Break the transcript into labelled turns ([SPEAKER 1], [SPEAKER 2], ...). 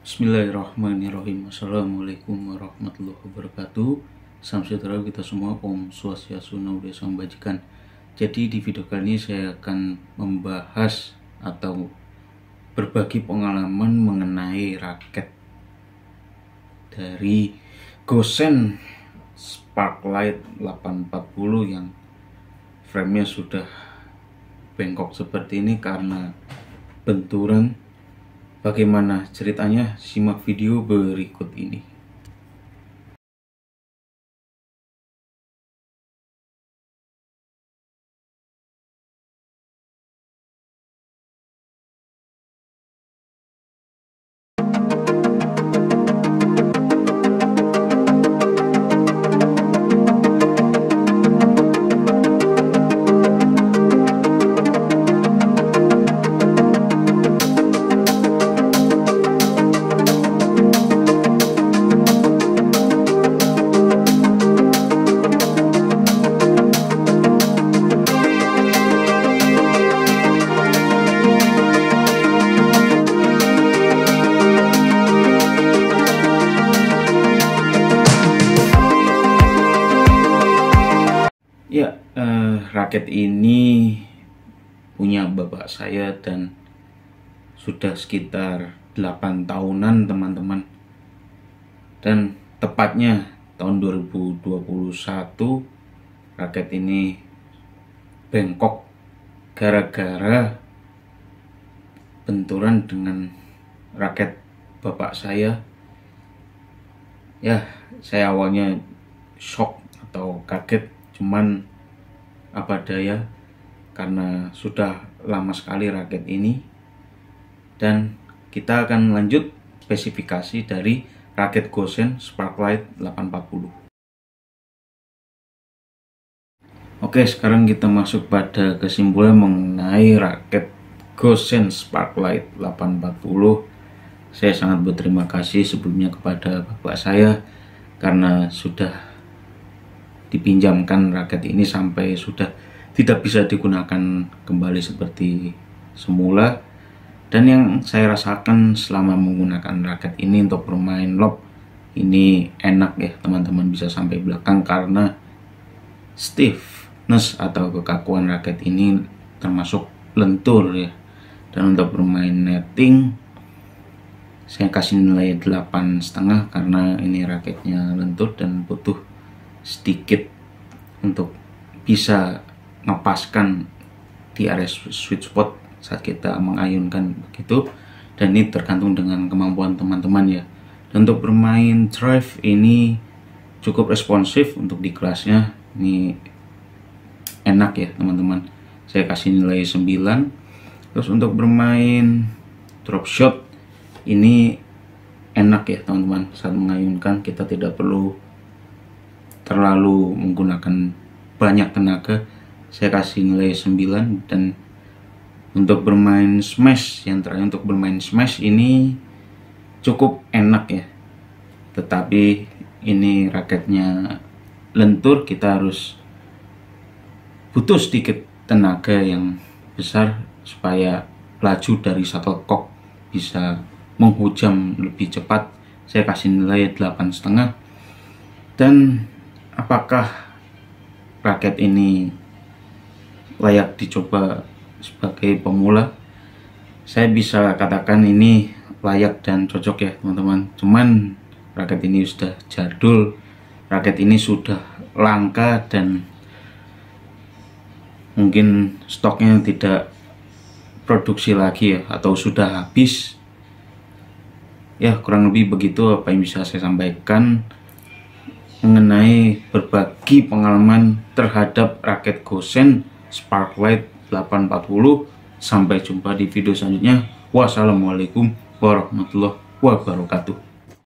[SPEAKER 1] Bismillahirrahmanirrahim Assalamualaikum warahmatullahi wabarakatuh Salam sejahtera kita semua Om Swastiastu Namo Buddhaya Jadi di video kali ini saya akan membahas atau berbagi pengalaman mengenai raket dari Gosen Sparklight 840 yang frame-nya sudah bengkok seperti ini karena benturan Bagaimana ceritanya? Simak video berikut ini. Raket ini punya bapak saya dan sudah sekitar 8 tahunan teman-teman dan tepatnya tahun 2021 rakyat ini bengkok gara-gara benturan dengan raket bapak saya ya saya awalnya shock atau kaget cuman apa daya karena sudah lama sekali raket ini dan kita akan lanjut spesifikasi dari raket Gosen Sparklight 840 Oke sekarang kita masuk pada kesimpulan mengenai raket Gosen Sparklight 840 saya sangat berterima kasih sebelumnya kepada bapak saya karena sudah dipinjamkan raket ini sampai sudah tidak bisa digunakan kembali seperti semula dan yang saya rasakan selama menggunakan raket ini untuk bermain lob ini enak ya teman-teman bisa sampai belakang karena stiffness atau kekakuan raket ini termasuk lentur ya dan untuk bermain netting saya kasih nilai 8,5 setengah karena ini raketnya lentur dan butuh sedikit untuk bisa ngepaskan di area sweet spot saat kita mengayunkan begitu dan ini tergantung dengan kemampuan teman-teman ya dan untuk bermain drive ini cukup responsif untuk di kelasnya ini enak ya teman-teman saya kasih nilai 9 terus untuk bermain drop shot ini enak ya teman-teman saat mengayunkan kita tidak perlu terlalu menggunakan banyak tenaga saya kasih nilai 9 dan untuk bermain smash yang terakhir untuk bermain smash ini cukup enak ya tetapi ini raketnya lentur kita harus butuh sedikit tenaga yang besar supaya laju dari shuttlecock bisa menghujam lebih cepat saya kasih nilai 8,5 dan apakah raket ini layak dicoba sebagai pemula? Saya bisa katakan ini layak dan cocok ya teman-teman. Cuman raket ini sudah jadul, raket ini sudah langka dan mungkin stoknya tidak produksi lagi ya atau sudah habis ya kurang lebih begitu apa yang bisa saya sampaikan mengenai berbagi pengalaman terhadap raket Gosen Sparklight 840. Sampai jumpa di video selanjutnya. Wassalamualaikum warahmatullahi wabarakatuh.